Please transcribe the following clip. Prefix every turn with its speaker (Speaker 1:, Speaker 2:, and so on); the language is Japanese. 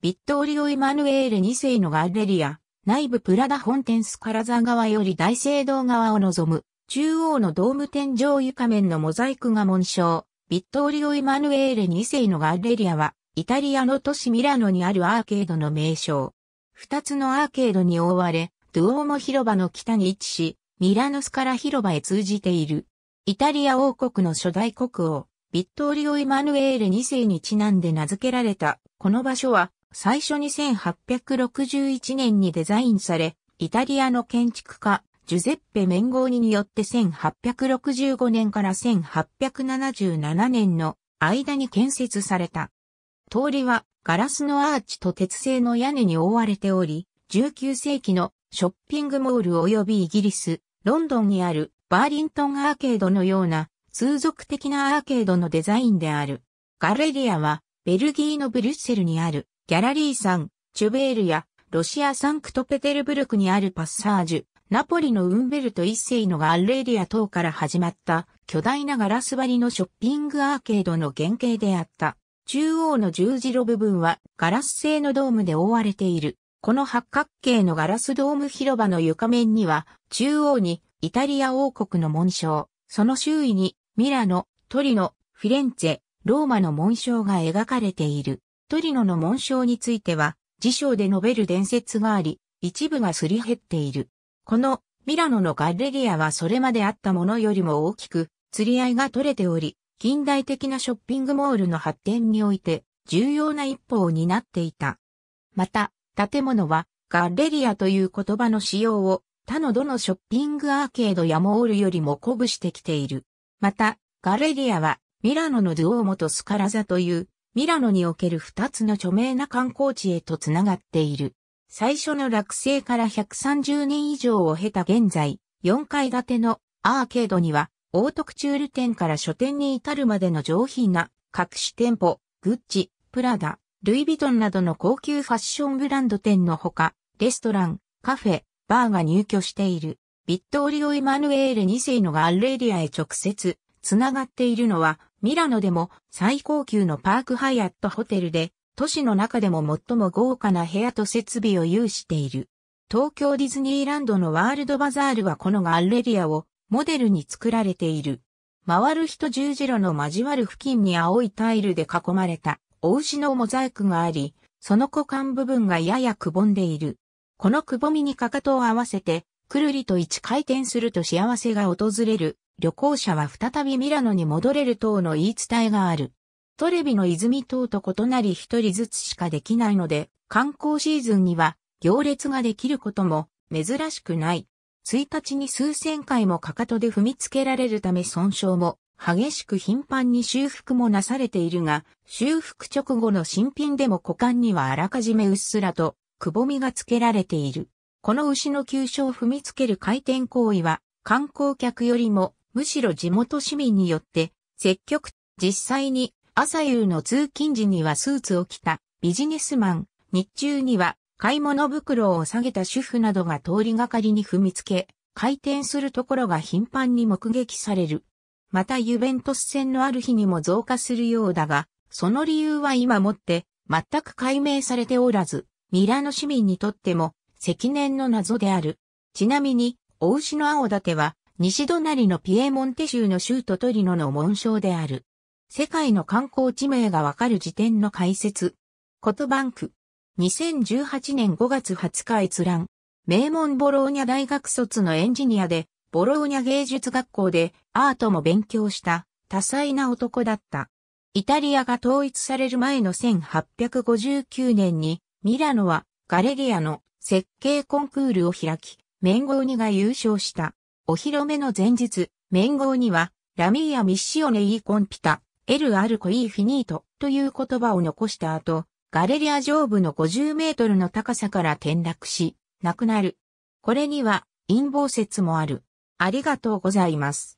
Speaker 1: ビットオリオ・エマヌエール2世のガッレリア、内部プラダ本店スカラザ側より大聖堂側を望む、中央のドーム天井床面のモザイクが紋章、ビットオリオ・エマヌエール2世のガッレリアは、イタリアの都市ミラノにあるアーケードの名称。二つのアーケードに覆われ、ドゥオーモ広場の北に位置し、ミラノスカラ広場へ通じている。イタリア王国の初代国王、ビットオリオ・イマヌエール2世にちなんで名付けられた、この場所は、最初に1861年にデザインされ、イタリアの建築家、ジュゼッペ・メンゴーニによって1865年から1877年の間に建設された。通りはガラスのアーチと鉄製の屋根に覆われており、19世紀のショッピングモール及びイギリス、ロンドンにあるバーリントンアーケードのような通俗的なアーケードのデザインである。ガレリアはベルギーのブリュッセルにあるギャラリー山、チュベールや、ロシアサンクトペテルブルクにあるパッサージュ、ナポリのウンベルト一世のガッレリア等から始まった巨大なガラス張りのショッピングアーケードの原型であった。中央の十字路部分はガラス製のドームで覆われている。この八角形のガラスドーム広場の床面には中央にイタリア王国の紋章、その周囲にミラノ、トリノ、フィレンツェ、ローマの紋章が描かれている。トリノの紋章については、辞書で述べる伝説があり、一部がすり減っている。このミラノのガッレリアはそれまであったものよりも大きく、釣り合いが取れており、近代的なショッピングモールの発展において重要な一歩を担っていた。また、建物はガッレリアという言葉の使用を他のどのショッピングアーケードやモールよりも鼓舞してきている。また、ガッレリアはミラノのドゥオーモとスカラザというミラノにおける二つの著名な観光地へとつながっている。最初の落成から130年以上を経た現在、4階建てのアーケードには、オートクチュール店から書店に至るまでの上品な各種店舗、グッチ、プラダ、ルイ・ヴィトンなどの高級ファッションブランド店のほか、レストラン、カフェ、バーが入居している。ビットオリオ・イマヌエール2世のガッレリアへ直接つながっているのはミラノでも最高級のパークハイアットホテルで、都市の中でも最も豪華な部屋と設備を有している。東京ディズニーランドのワールドバザールはこのガッレリアをモデルに作られている。回る人十字路の交わる付近に青いタイルで囲まれたお牛のモザイクがあり、その股間部分がややくぼんでいる。このくぼみにかかとを合わせて、くるりと一回転すると幸せが訪れる旅行者は再びミラノに戻れる等の言い伝えがある。トレビの泉等と異なり一人ずつしかできないので、観光シーズンには行列ができることも珍しくない。1日に数千回もかかとで踏みつけられるため損傷も激しく頻繁に修復もなされているが、修復直後の新品でも股間にはあらかじめうっすらとくぼみがつけられている。この牛の急所を踏みつける回転行為は観光客よりもむしろ地元市民によって積極、実際に朝夕の通勤時にはスーツを着たビジネスマン、日中には買い物袋を下げた主婦などが通りがかりに踏みつけ、回転するところが頻繁に目撃される。またユベントス戦のある日にも増加するようだが、その理由は今もって全く解明されておらず、ミラノ市民にとっても積年の謎である。ちなみに、大牛の青立は西隣のピエモンテ州の州都トリノの紋章である。世界の観光地名がわかる時点の解説。ことバンク。2018年5月20日閲覧。名門ボローニャ大学卒のエンジニアで、ボローニャ芸術学校でアートも勉強した多彩な男だった。イタリアが統一される前の1859年にミラノはガレリアの設計コンクールを開き、メンゴーニが優勝した。お披露目の前日、面号には、ラミーア・ミッシオネイコンピタ、エル・アルコイフィニートという言葉を残した後、ガレリア上部の50メートルの高さから転落し、亡くなる。これには陰謀説もある。ありがとうございます。